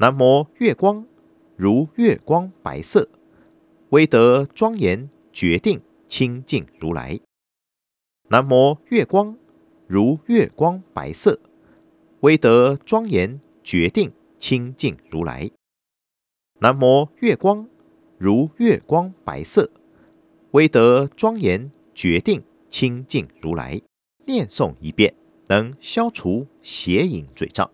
南摩月光，如月光白色，威德庄严，决定清净如来。南摩月光，如月光白色，威德庄严，决定清净如来。南摩月光，如月光白色，威德庄严，决定清净如来。念诵一遍，能消除邪淫罪障。